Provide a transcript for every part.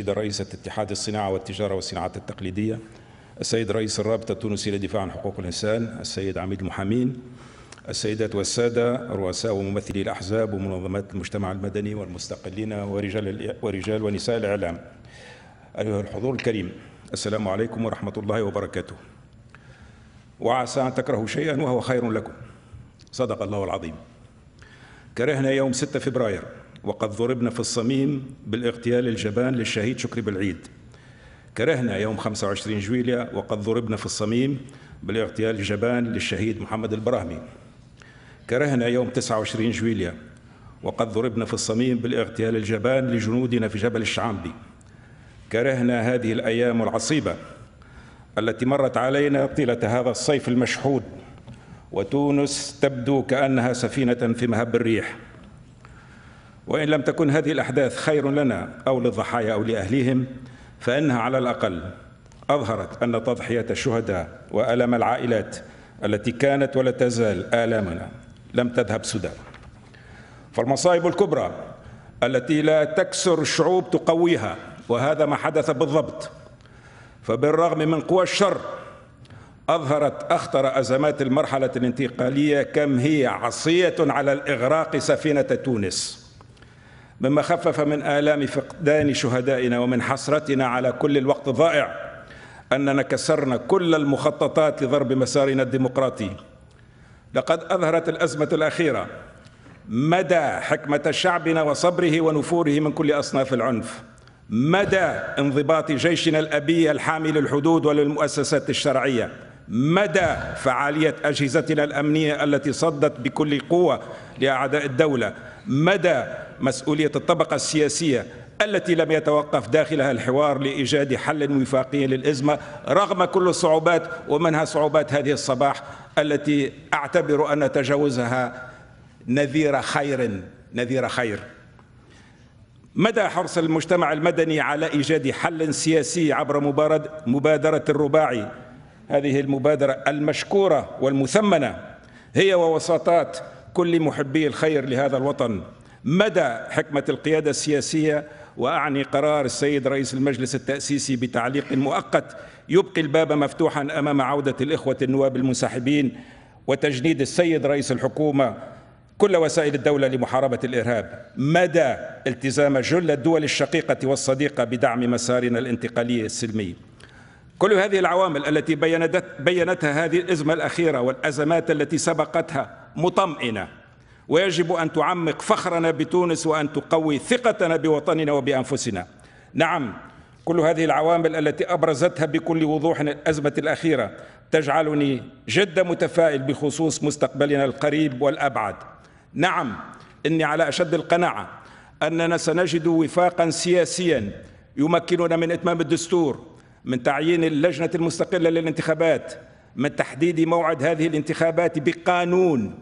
السيدة رئيسة اتحاد الصناعة والتجارة والصناعات التقليدية السيد رئيس الرابطة التونسية للدفاع عن حقوق الإنسان السيد عميد المحامين السيدات والسادة رؤساء وممثلي الأحزاب ومنظمات المجتمع المدني والمستقلين ورجال, ورجال ونساء الإعلام أيها الحضور الكريم السلام عليكم ورحمة الله وبركاته وعسى أن تكرهوا شيئا وهو خير لكم صدق الله العظيم كرهنا يوم 6 فبراير وقد ضربنا في الصميم بالاغتيال الجبان للشهيد شكري بالعيد كرهنا يوم 25 جويليا وقد ضربنا في الصميم بالاغتيال الجبان للشهيد محمد البراهمي كرهنا يوم 29 جويليا وقد ضربنا في الصميم بالاغتيال الجبان لجنودنا في جبل الشعامبي كرهنا هذه الأيام العصيبة التي مرت علينا طيلة هذا الصيف المشحود وتونس تبدو كأنها سفينة في مهب الريح وإن لم تكن هذه الأحداث خير لنا أو للضحايا أو لأهليهم فإنها على الأقل أظهرت أن تضحية الشهداء وألم العائلات التي كانت ولا تزال آلامنا لم تذهب سدى فالمصائب الكبرى التي لا تكسر الشعوب تقويها وهذا ما حدث بالضبط فبالرغم من قوى الشر أظهرت أخطر أزمات المرحلة الانتقالية كم هي عصية على الإغراق سفينة تونس مما خفف من آلام فقدان شهدائنا ومن حسرتنا على كل الوقت الضائع أننا كسرنا كل المخططات لضرب مسارنا الديمقراطي لقد أظهرت الأزمة الأخيرة مدى حكمة شعبنا وصبره ونفوره من كل أصناف العنف مدى انضباط جيشنا الأبي الحامي للحدود وللمؤسسات الشرعية مدى فعالية أجهزتنا الأمنية التي صدت بكل قوة لأعداء الدولة مدى مسؤولية الطبقة السياسية التي لم يتوقف داخلها الحوار لإيجاد حل وفاقي للإزمة رغم كل الصعوبات ومنها صعوبات هذه الصباح التي أعتبر أن تجاوزها نذير خير نذير خير مدى حرص المجتمع المدني على إيجاد حل سياسي عبر مبادرة الرباعي هذه المبادرة المشكورة والمثمنة هي ووساطات كل محبي الخير لهذا الوطن مدى حكمة القيادة السياسية وأعني قرار السيد رئيس المجلس التأسيسي بتعليق مؤقت يبقي الباب مفتوحا أمام عودة الإخوة النواب المنسحبين وتجنيد السيد رئيس الحكومة كل وسائل الدولة لمحاربة الإرهاب مدى التزام جل الدول الشقيقة والصديقة بدعم مسارنا الانتقالي السلمي كل هذه العوامل التي بينتها هذه الأزمة الأخيرة والأزمات التي سبقتها مطمئنة ويجب أن تعمق فخرنا بتونس وأن تقوي ثقتنا بوطننا وبأنفسنا نعم كل هذه العوامل التي أبرزتها بكل وضوح الأزمة الأخيرة تجعلني جد متفائل بخصوص مستقبلنا القريب والأبعد نعم إني على أشد القناعة أننا سنجد وفاقا سياسيا يمكننا من إتمام الدستور من تعيين اللجنة المستقلة للانتخابات من تحديد موعد هذه الانتخابات بقانون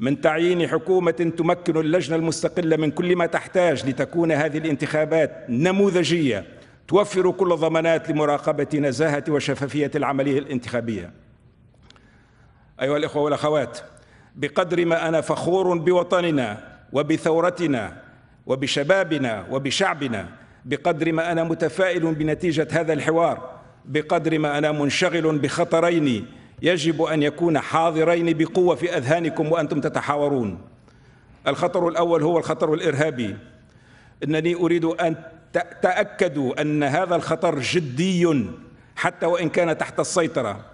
من تعيين حكومة تمكن اللجنة المستقلة من كل ما تحتاج لتكون هذه الانتخابات نموذجية توفر كل الضمانات لمراقبة نزاهة وشفافية العملية الانتخابية أيها الإخوة والأخوات بقدر ما أنا فخور بوطننا وبثورتنا وبشبابنا وبشعبنا بقدر ما أنا متفائل بنتيجة هذا الحوار بقدر ما أنا منشغل بخطرين يجب أن يكون حاضرين بقوة في أذهانكم وأنتم تتحاورون الخطر الأول هو الخطر الإرهابي إنني أريد أن تأكدوا أن هذا الخطر جدي حتى وإن كان تحت السيطرة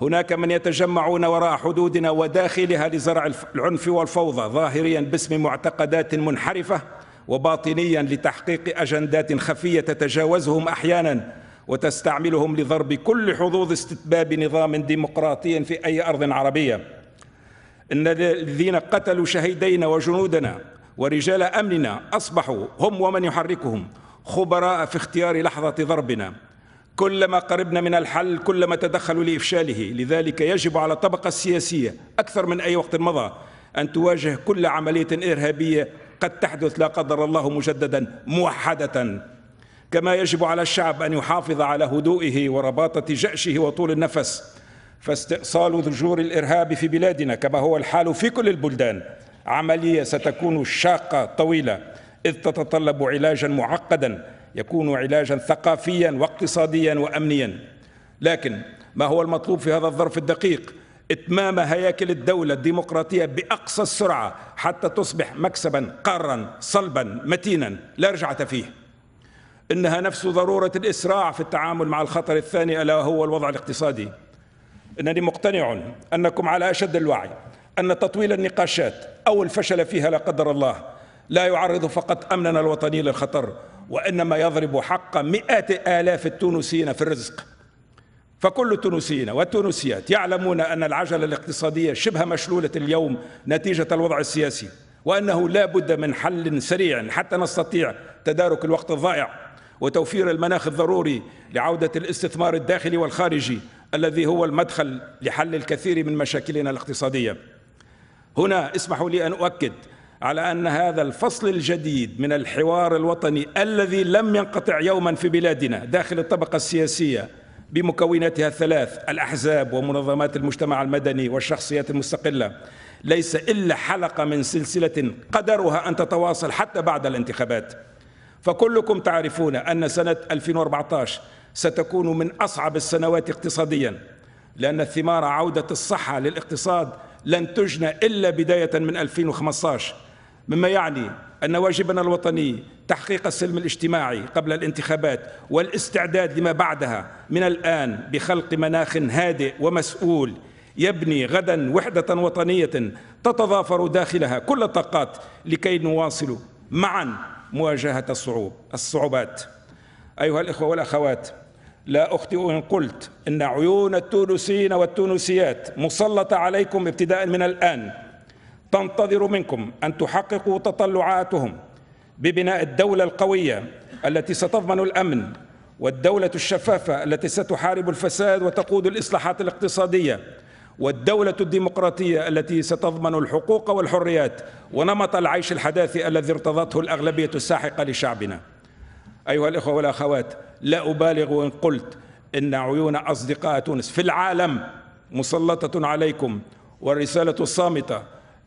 هناك من يتجمعون وراء حدودنا وداخلها لزرع العنف والفوضى ظاهريا باسم معتقدات منحرفة وباطنيا لتحقيق أجندات خفية تتجاوزهم أحيانا وتستعملهم لضرب كل حظوظ استتباب نظام ديمقراطي في أي أرض عربية إن الذين قتلوا شهيدينا وجنودنا ورجال أمننا أصبحوا هم ومن يحركهم خبراء في اختيار لحظة ضربنا كلما قربنا من الحل كلما تدخلوا لإفشاله لذلك يجب على الطبقة السياسية أكثر من أي وقت مضى أن تواجه كل عملية إرهابية قد تحدث لا قدر الله مجددا موحدة كما يجب على الشعب أن يحافظ على هدوئه ورباطة جأشه وطول النفس فاستئصال ذجور الإرهاب في بلادنا كما هو الحال في كل البلدان عملية ستكون شاقة طويلة إذ تتطلب علاجا معقدا يكون علاجا ثقافيا واقتصاديا وأمنيا لكن ما هو المطلوب في هذا الظرف الدقيق إتمام هياكل الدولة الديمقراطية بأقصى السرعة حتى تصبح مكسبا قارا صلبا متينا لا رجعة فيه إنها نفس ضرورة الإسراع في التعامل مع الخطر الثاني ألا هو الوضع الاقتصادي إنني مقتنع أنكم على أشد الوعي أن تطويل النقاشات أو الفشل فيها لا قدر الله لا يعرض فقط أمننا الوطني للخطر وإنما يضرب حق مئات آلاف التونسيين في الرزق فكل التونسيين والتونسيات يعلمون أن العجلة الاقتصادية شبه مشلولة اليوم نتيجة الوضع السياسي وأنه لا بد من حل سريع حتى نستطيع تدارك الوقت الضائع وتوفير المناخ الضروري لعودة الاستثمار الداخلي والخارجي الذي هو المدخل لحل الكثير من مشاكلنا الاقتصادية هنا اسمحوا لي أن أؤكد على أن هذا الفصل الجديد من الحوار الوطني الذي لم ينقطع يوما في بلادنا داخل الطبقة السياسية بمكوناتها الثلاث الأحزاب ومنظمات المجتمع المدني والشخصيات المستقلة ليس إلا حلقة من سلسلة قدرها أن تتواصل حتى بعد الانتخابات فكلكم تعرفون أن سنة 2014 ستكون من أصعب السنوات اقتصاديا لأن الثمار عودة الصحة للاقتصاد لن تجنى إلا بداية من 2015 مما يعني أن واجبنا الوطني تحقيق السلم الاجتماعي قبل الانتخابات والاستعداد لما بعدها من الآن بخلق مناخ هادئ ومسؤول يبني غدا وحدة وطنية تتضافر داخلها كل الطاقات لكي نواصل معا مواجهة الصعوب الصعوبات أيها الإخوة والأخوات لا أخطئ إن قلت إن عيون التونسيين والتونسيات مسلطة عليكم ابتداء من الآن تنتظر منكم أن تحققوا تطلعاتهم ببناء الدولة القوية التي ستضمن الأمن والدولة الشفافة التي ستحارب الفساد وتقود الإصلاحات الاقتصادية والدولة الديمقراطية التي ستضمن الحقوق والحريات ونمط العيش الحداثي الذي ارتضته الأغلبية الساحقة لشعبنا أيها الإخوة والأخوات لا أبالغ إن قلت إن عيون أصدقاء تونس في العالم مسلطة عليكم والرسالة الصامتة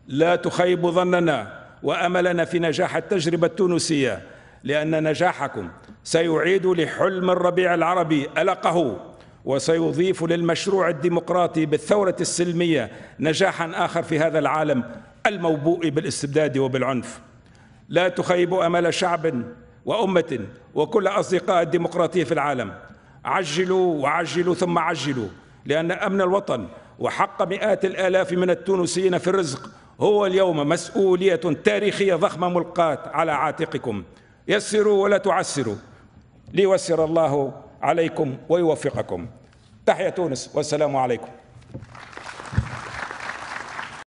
لا تخيب ظننا وأملنا في نجاح التجربة التونسية لأن نجاحكم سيعيد لحلم الربيع العربي ألقه وسيضيف للمشروع الديمقراطي بالثورة السلمية نجاحا آخر في هذا العالم الموبوء بالاستبداد وبالعنف لا تخيبوا أمل شعب وأمة وكل أصدقاء الديمقراطية في العالم عجلوا وعجلوا ثم عجلوا لأن أمن الوطن وحق مئات الآلاف من التونسيين في الرزق هو اليوم مسؤولية تاريخية ضخمة ملقاة على عاتقكم يسروا ولا تعسروا ليوسر الله عليكم ويوفقكم تحيا تونس والسلام عليكم